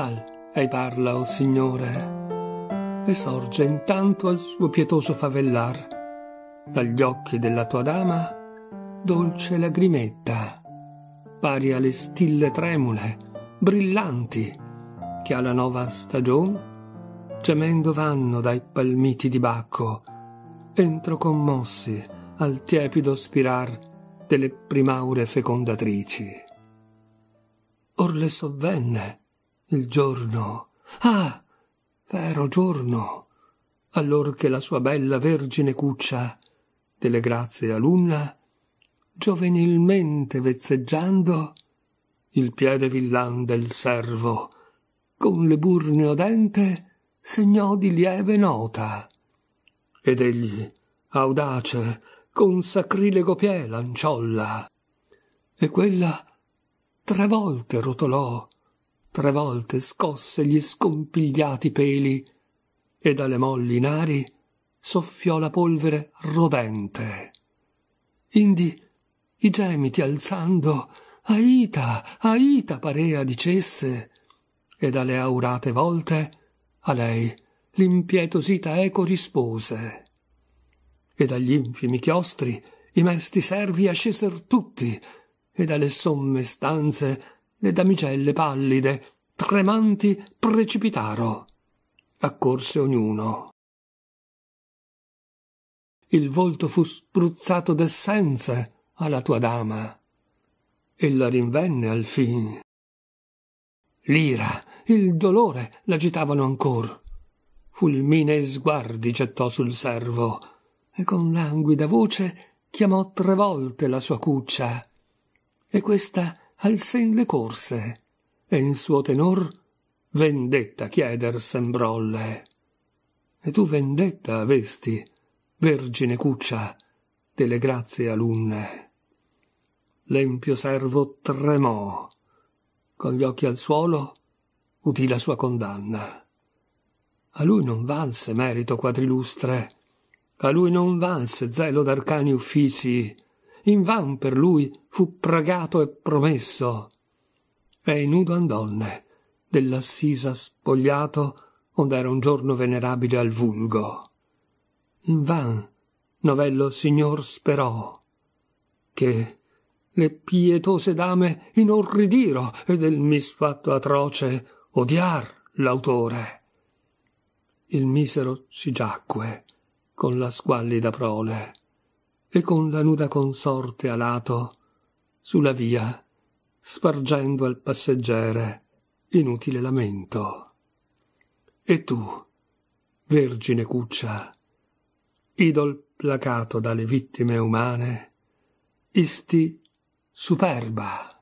tal ei parla, o Signore, e sorge intanto al suo pietoso favellar, dagli occhi della tua dama, dolce lagrimetta, pari alle stille tremule, brillanti, che alla nova stagione, gemendo vanno dai palmiti di Bacco, entro commossi al tiepido spirar delle primaure fecondatrici. Or le sovvenne il giorno. Ah, vero giorno, allor che la sua bella vergine cuccia, delle grazie alunna, giovenilmente vezzeggiando, il piede villan del servo, con le burneo dente, segnò di lieve nota. Ed egli, audace, con sacrilego pie lanciolla, e quella tre volte rotolò tre volte scosse gli scompigliati peli e dalle molli nari soffiò la polvere rodente. Indi i gemiti alzando Aita, Aita parea dicesse e dalle aurate volte a lei l'impietosita eco rispose. E dagli infimi chiostri i mesti servi asceser tutti e dalle somme stanze le damigelle pallide, tremanti, precipitaro. Accorse ognuno. Il volto fu spruzzato d'essenze alla tua dama. Ella rinvenne al fin. L'ira, il dolore l'agitavano ancor. Fulminei sguardi gettò sul servo e con languida voce chiamò tre volte la sua cuccia. E questa al sen le corse e in suo tenor vendetta chieder sembrolle e tu vendetta avesti vergine cuccia delle grazie alunne l'empio servo tremò con gli occhi al suolo udì la sua condanna a lui non valse merito quadrilustre a lui non valse zelo d'arcani uffici invan per lui fu pregato e promesso. E nudo andonne, dell'assisa spogliato, onde era un giorno venerabile al vulgo. Invan novello signor sperò, che le pietose dame inorridiro e del misfatto atroce odiar l'autore. Il misero si giacque con la squallida prole e con la nuda consorte a lato, sulla via, spargendo al passeggere inutile lamento. E tu, vergine cuccia, idol placato dalle vittime umane, isti superba.